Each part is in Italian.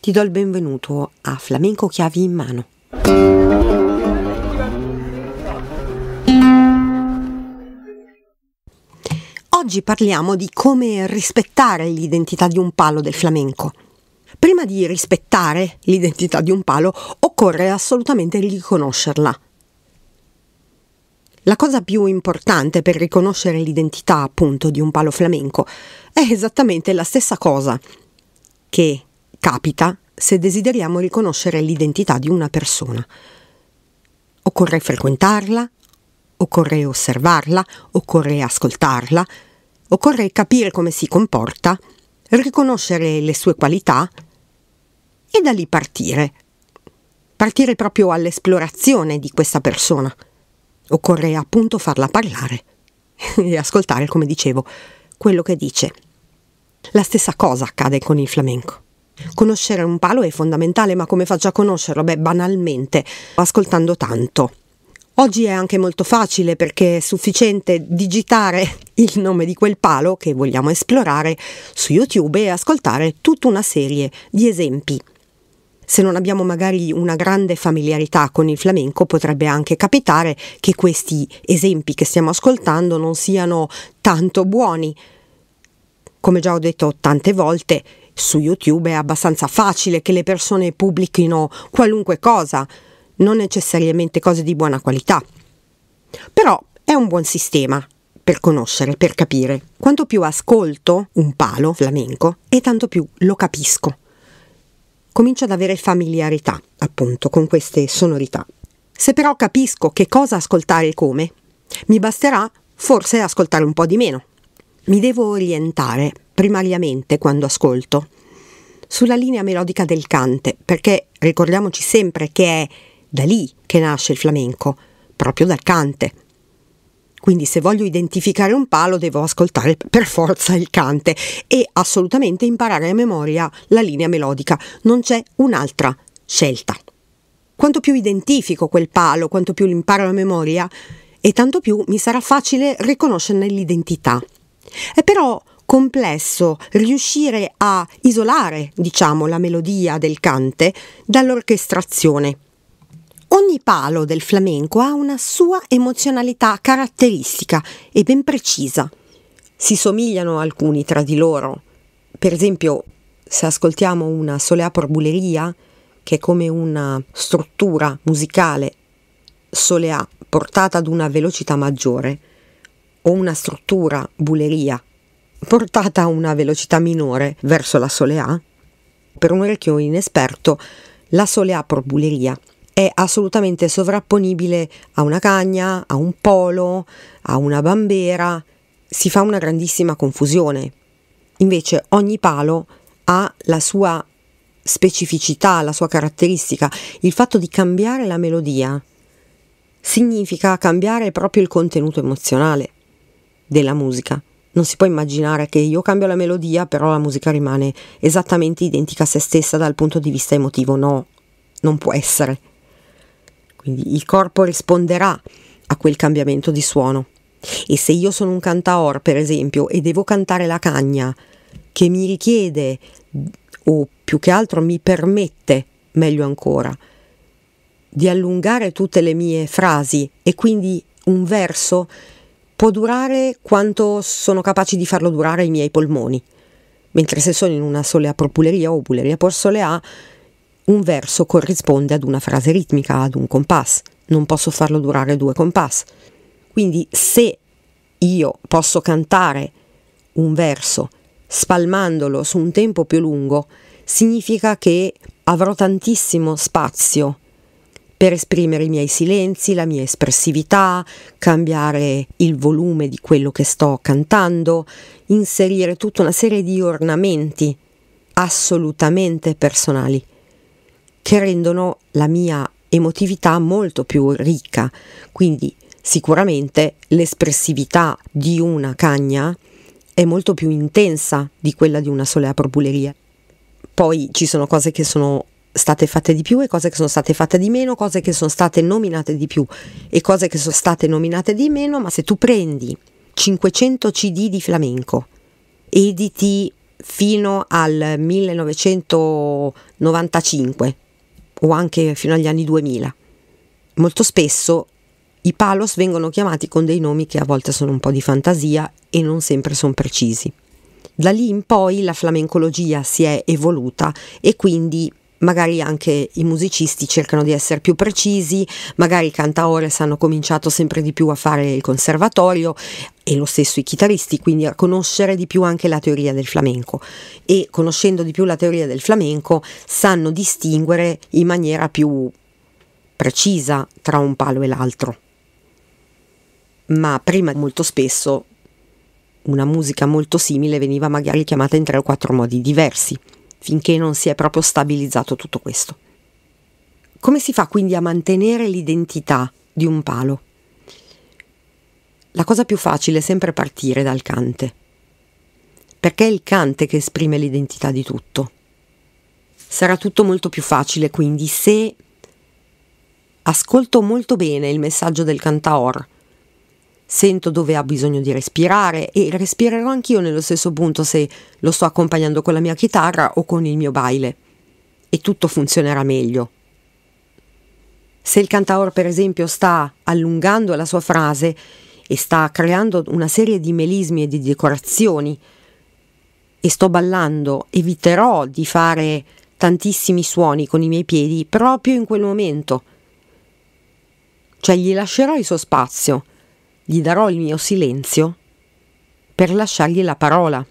Ti do il benvenuto a Flamenco Chiavi in Mano. Oggi parliamo di come rispettare l'identità di un palo del flamenco. Prima di rispettare l'identità di un palo occorre assolutamente riconoscerla. La cosa più importante per riconoscere l'identità appunto di un palo flamenco è esattamente la stessa cosa che capita se desideriamo riconoscere l'identità di una persona. Occorre frequentarla, occorre osservarla, occorre ascoltarla, occorre capire come si comporta, riconoscere le sue qualità e da lì partire. Partire proprio all'esplorazione di questa persona. Occorre appunto farla parlare e ascoltare, come dicevo, quello che dice. La stessa cosa accade con il flamenco. Conoscere un palo è fondamentale, ma come faccio a conoscerlo? Beh, banalmente, ascoltando tanto. Oggi è anche molto facile perché è sufficiente digitare il nome di quel palo che vogliamo esplorare su YouTube e ascoltare tutta una serie di esempi. Se non abbiamo magari una grande familiarità con il flamenco, potrebbe anche capitare che questi esempi che stiamo ascoltando non siano tanto buoni. Come già ho detto tante volte, su YouTube è abbastanza facile che le persone pubblichino qualunque cosa, non necessariamente cose di buona qualità. Però è un buon sistema per conoscere, per capire. Quanto più ascolto un palo flamenco e tanto più lo capisco. Comincio ad avere familiarità, appunto, con queste sonorità. Se però capisco che cosa ascoltare e come, mi basterà forse ascoltare un po' di meno. Mi devo orientare primariamente quando ascolto, sulla linea melodica del cante, perché ricordiamoci sempre che è da lì che nasce il flamenco, proprio dal cante. Quindi se voglio identificare un palo devo ascoltare per forza il cante e assolutamente imparare a memoria la linea melodica, non c'è un'altra scelta. Quanto più identifico quel palo, quanto più imparo a memoria, e tanto più mi sarà facile riconoscerne l'identità. È però complesso riuscire a isolare, diciamo, la melodia del cante dall'orchestrazione. Ogni palo del flamenco ha una sua emozionalità caratteristica e ben precisa. Si somigliano alcuni tra di loro. Per esempio, se ascoltiamo una soleapor buleria, che è come una struttura musicale solea portata ad una velocità maggiore, o una struttura buleria portata a una velocità minore verso la solea, per un orecchio inesperto, la solea probuleria è assolutamente sovrapponibile a una cagna, a un polo, a una bambera, si fa una grandissima confusione. Invece ogni palo ha la sua specificità, la sua caratteristica. Il fatto di cambiare la melodia significa cambiare proprio il contenuto emozionale della musica non si può immaginare che io cambio la melodia, però la musica rimane esattamente identica a se stessa dal punto di vista emotivo. No, non può essere. Quindi il corpo risponderà a quel cambiamento di suono. E se io sono un cantaor, per esempio, e devo cantare la cagna, che mi richiede, o più che altro mi permette, meglio ancora, di allungare tutte le mie frasi e quindi un verso può durare quanto sono capaci di farlo durare i miei polmoni. Mentre se sono in una solea propuleria o puleria porsolea, un verso corrisponde ad una frase ritmica, ad un compass. Non posso farlo durare due compass. Quindi se io posso cantare un verso spalmandolo su un tempo più lungo, significa che avrò tantissimo spazio per esprimere i miei silenzi, la mia espressività, cambiare il volume di quello che sto cantando, inserire tutta una serie di ornamenti assolutamente personali che rendono la mia emotività molto più ricca. Quindi sicuramente l'espressività di una cagna è molto più intensa di quella di una solea propuleria. Poi ci sono cose che sono state fatte di più e cose che sono state fatte di meno, cose che sono state nominate di più e cose che sono state nominate di meno, ma se tu prendi 500 CD di flamenco, editi fino al 1995 o anche fino agli anni 2000, molto spesso i palos vengono chiamati con dei nomi che a volte sono un po' di fantasia e non sempre sono precisi. Da lì in poi la flamencologia si è evoluta e quindi magari anche i musicisti cercano di essere più precisi, magari i cantaores hanno cominciato sempre di più a fare il conservatorio e lo stesso i chitarristi, quindi a conoscere di più anche la teoria del flamenco e conoscendo di più la teoria del flamenco sanno distinguere in maniera più precisa tra un palo e l'altro. Ma prima molto spesso una musica molto simile veniva magari chiamata in tre o quattro modi diversi finché non si è proprio stabilizzato tutto questo. Come si fa quindi a mantenere l'identità di un palo? La cosa più facile è sempre partire dal cante, perché è il cante che esprime l'identità di tutto. Sarà tutto molto più facile quindi se ascolto molto bene il messaggio del cantaor, sento dove ha bisogno di respirare e respirerò anch'io nello stesso punto se lo sto accompagnando con la mia chitarra o con il mio baile e tutto funzionerà meglio. Se il cantaor per esempio sta allungando la sua frase e sta creando una serie di melismi e di decorazioni e sto ballando, eviterò di fare tantissimi suoni con i miei piedi proprio in quel momento. Cioè gli lascerò il suo spazio gli darò il mio silenzio per lasciargli la parola.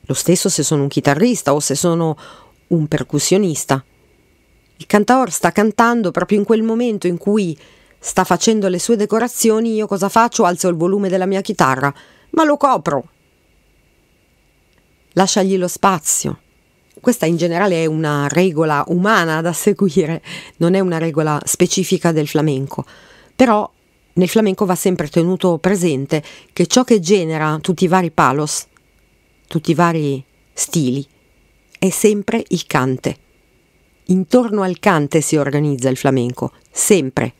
Lo stesso se sono un chitarrista o se sono un percussionista. Il cantaor sta cantando proprio in quel momento in cui sta facendo le sue decorazioni, io cosa faccio? Alzo il volume della mia chitarra, ma lo copro. Lasciagli lo spazio. Questa in generale è una regola umana da seguire, non è una regola specifica del flamenco, però nel flamenco va sempre tenuto presente che ciò che genera tutti i vari palos, tutti i vari stili, è sempre il cante. Intorno al cante si organizza il flamenco, sempre.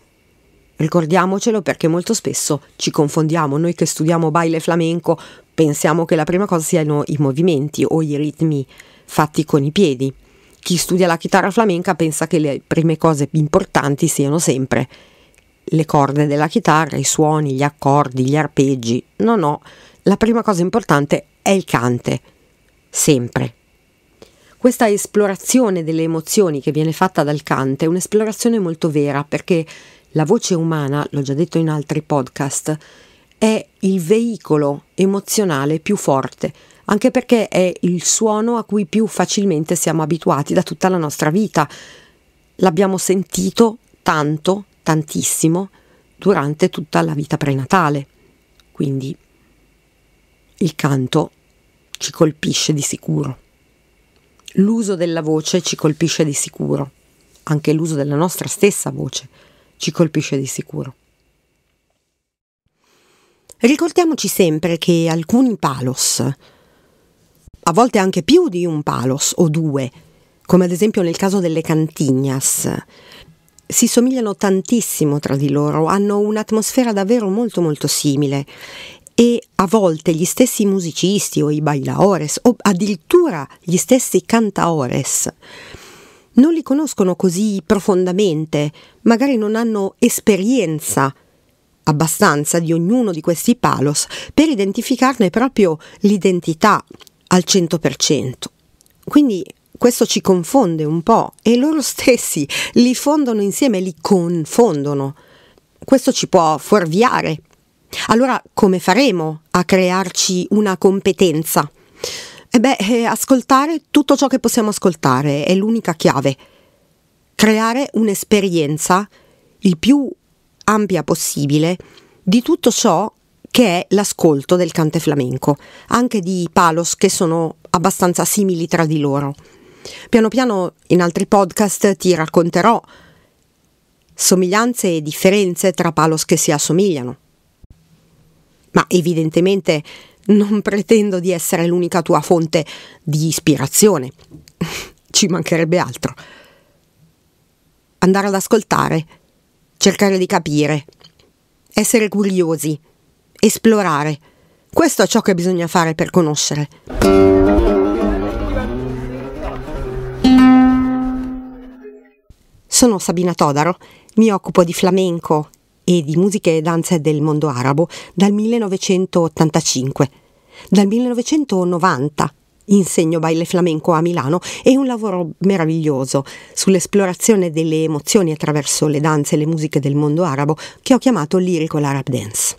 Ricordiamocelo perché molto spesso ci confondiamo, noi che studiamo baile flamenco pensiamo che la prima cosa siano i movimenti o i ritmi fatti con i piedi. Chi studia la chitarra flamenca pensa che le prime cose importanti siano sempre le corde della chitarra, i suoni, gli accordi, gli arpeggi. No, no, la prima cosa importante è il cante, sempre. Questa esplorazione delle emozioni che viene fatta dal cante è un'esplorazione molto vera perché la voce umana, l'ho già detto in altri podcast, è il veicolo emozionale più forte, anche perché è il suono a cui più facilmente siamo abituati da tutta la nostra vita. L'abbiamo sentito tanto tantissimo durante tutta la vita prenatale. Quindi il canto ci colpisce di sicuro. L'uso della voce ci colpisce di sicuro, anche l'uso della nostra stessa voce ci colpisce di sicuro. Ricordiamoci sempre che alcuni palos, a volte anche più di un palos o due, come ad esempio nel caso delle cantignas, si somigliano tantissimo tra di loro, hanno un'atmosfera davvero molto molto simile e a volte gli stessi musicisti o i bailaores o addirittura gli stessi cantaores non li conoscono così profondamente, magari non hanno esperienza abbastanza di ognuno di questi palos per identificarne proprio l'identità al 100%. Quindi questo ci confonde un po' e loro stessi li fondono insieme, li confondono. Questo ci può fuorviare. Allora come faremo a crearci una competenza? E eh beh, eh, ascoltare tutto ciò che possiamo ascoltare è l'unica chiave. Creare un'esperienza il più ampia possibile di tutto ciò che è l'ascolto del cante flamenco, anche di palos che sono abbastanza simili tra di loro. Piano piano in altri podcast ti racconterò somiglianze e differenze tra palos che si assomigliano. Ma evidentemente non pretendo di essere l'unica tua fonte di ispirazione. Ci mancherebbe altro. Andare ad ascoltare, cercare di capire, essere curiosi, esplorare. Questo è ciò che bisogna fare per conoscere. Sono Sabina Todaro, mi occupo di flamenco e di musiche e danze del mondo arabo dal 1985. Dal 1990 insegno baile flamenco a Milano e un lavoro meraviglioso sull'esplorazione delle emozioni attraverso le danze e le musiche del mondo arabo che ho chiamato Lyrical Arab Dance.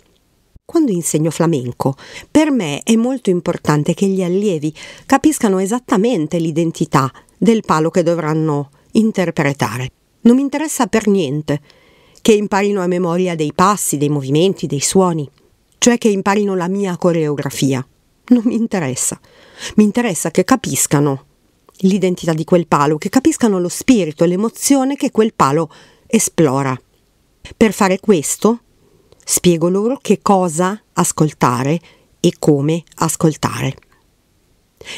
Quando insegno flamenco, per me è molto importante che gli allievi capiscano esattamente l'identità del palo che dovranno interpretare. Non mi interessa per niente che imparino a memoria dei passi, dei movimenti, dei suoni, cioè che imparino la mia coreografia. Non mi interessa. Mi interessa che capiscano l'identità di quel palo, che capiscano lo spirito e l'emozione che quel palo esplora. Per fare questo, spiego loro che cosa ascoltare e come ascoltare.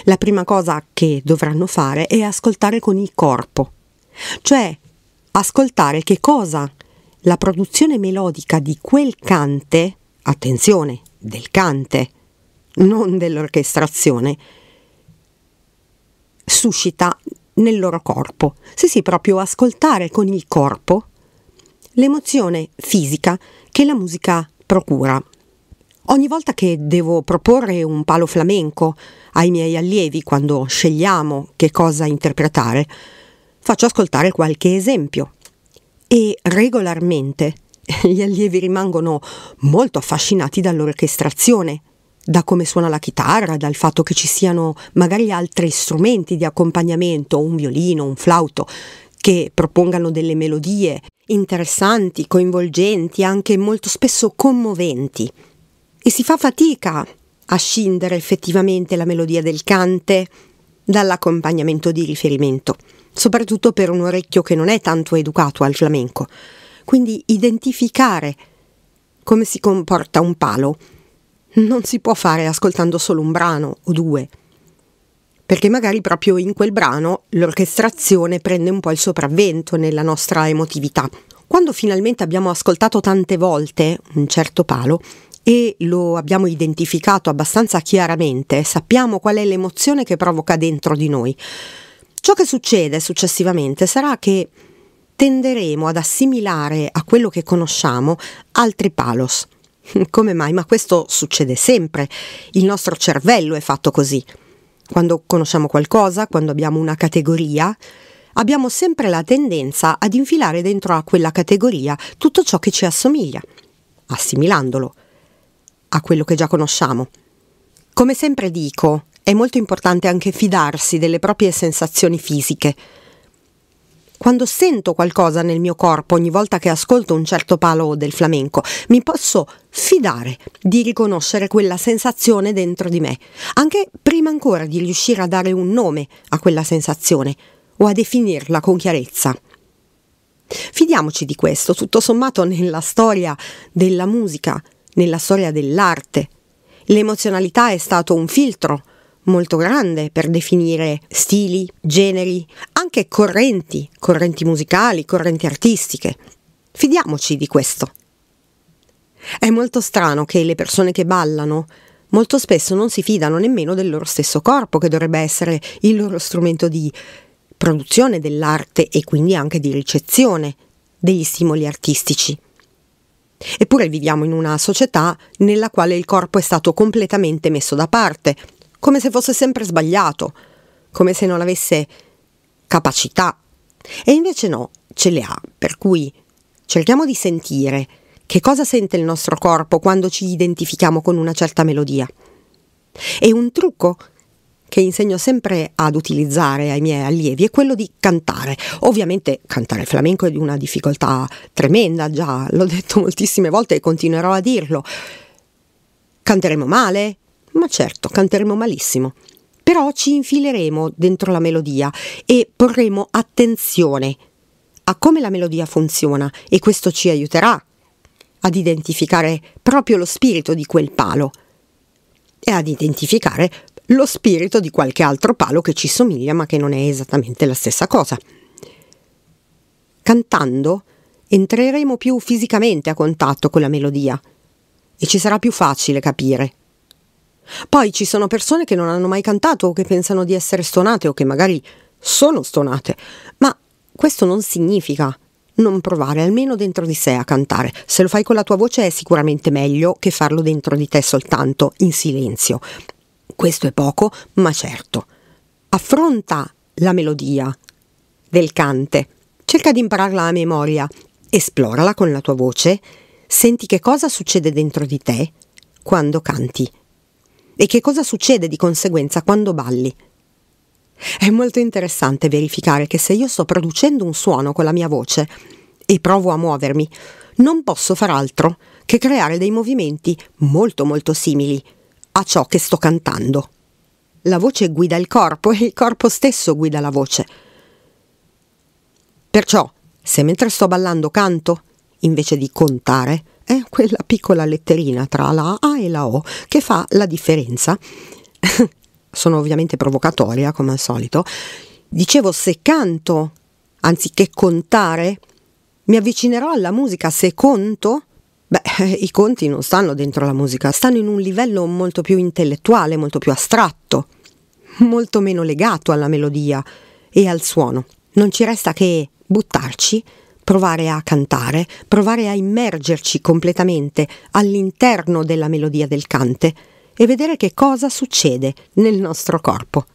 La prima cosa che dovranno fare è ascoltare con il corpo, cioè ascoltare che cosa la produzione melodica di quel cante, attenzione, del cante, non dell'orchestrazione, suscita nel loro corpo. Sì, sì, proprio ascoltare con il corpo l'emozione fisica che la musica procura. Ogni volta che devo proporre un palo flamenco ai miei allievi quando scegliamo che cosa interpretare, faccio ascoltare qualche esempio. E regolarmente gli allievi rimangono molto affascinati dall'orchestrazione, da come suona la chitarra, dal fatto che ci siano magari altri strumenti di accompagnamento, un violino, un flauto, che propongano delle melodie interessanti, coinvolgenti, anche molto spesso commoventi. E si fa fatica a scindere effettivamente la melodia del cante dall'accompagnamento di riferimento soprattutto per un orecchio che non è tanto educato al flamenco. Quindi identificare come si comporta un palo non si può fare ascoltando solo un brano o due, perché magari proprio in quel brano l'orchestrazione prende un po' il sopravvento nella nostra emotività. Quando finalmente abbiamo ascoltato tante volte un certo palo, e lo abbiamo identificato abbastanza chiaramente, sappiamo qual è l'emozione che provoca dentro di noi. Ciò che succede successivamente sarà che tenderemo ad assimilare a quello che conosciamo altri palos. Come mai? Ma questo succede sempre. Il nostro cervello è fatto così. Quando conosciamo qualcosa, quando abbiamo una categoria, abbiamo sempre la tendenza ad infilare dentro a quella categoria tutto ciò che ci assomiglia, assimilandolo a quello che già conosciamo. Come sempre dico, è molto importante anche fidarsi delle proprie sensazioni fisiche. Quando sento qualcosa nel mio corpo ogni volta che ascolto un certo palo del flamenco, mi posso fidare di riconoscere quella sensazione dentro di me, anche prima ancora di riuscire a dare un nome a quella sensazione o a definirla con chiarezza. Fidiamoci di questo, tutto sommato nella storia della musica, nella storia dell'arte. L'emozionalità è stato un filtro molto grande per definire stili, generi, anche correnti, correnti musicali, correnti artistiche. Fidiamoci di questo. È molto strano che le persone che ballano molto spesso non si fidano nemmeno del loro stesso corpo, che dovrebbe essere il loro strumento di produzione dell'arte e quindi anche di ricezione degli stimoli artistici. Eppure viviamo in una società nella quale il corpo è stato completamente messo da parte, come se fosse sempre sbagliato, come se non avesse capacità. E invece no, ce le ha, per cui cerchiamo di sentire che cosa sente il nostro corpo quando ci identifichiamo con una certa melodia. E un trucco che insegno sempre ad utilizzare ai miei allievi è quello di cantare. Ovviamente cantare flamenco è di una difficoltà tremenda, già l'ho detto moltissime volte e continuerò a dirlo. Canteremo male, ma certo, canteremo malissimo. Però ci infileremo dentro la melodia e porremo attenzione a come la melodia funziona e questo ci aiuterà ad identificare proprio lo spirito di quel palo e ad identificare lo spirito di qualche altro palo che ci somiglia ma che non è esattamente la stessa cosa. Cantando entreremo più fisicamente a contatto con la melodia e ci sarà più facile capire poi ci sono persone che non hanno mai cantato o che pensano di essere stonate o che magari sono stonate, ma questo non significa non provare almeno dentro di sé a cantare. Se lo fai con la tua voce è sicuramente meglio che farlo dentro di te soltanto, in silenzio. Questo è poco, ma certo. Affronta la melodia del cante, cerca di impararla a memoria, esplorala con la tua voce, senti che cosa succede dentro di te quando canti e che cosa succede di conseguenza quando balli? È molto interessante verificare che se io sto producendo un suono con la mia voce e provo a muovermi, non posso far altro che creare dei movimenti molto molto simili a ciò che sto cantando. La voce guida il corpo e il corpo stesso guida la voce. Perciò, se mentre sto ballando canto, invece di contare, è quella piccola letterina tra la A e la O che fa la differenza. Sono ovviamente provocatoria, come al solito. Dicevo, se canto anziché contare, mi avvicinerò alla musica se conto? Beh, i conti non stanno dentro la musica, stanno in un livello molto più intellettuale, molto più astratto, molto meno legato alla melodia e al suono. Non ci resta che buttarci provare a cantare, provare a immergerci completamente all'interno della melodia del cante e vedere che cosa succede nel nostro corpo.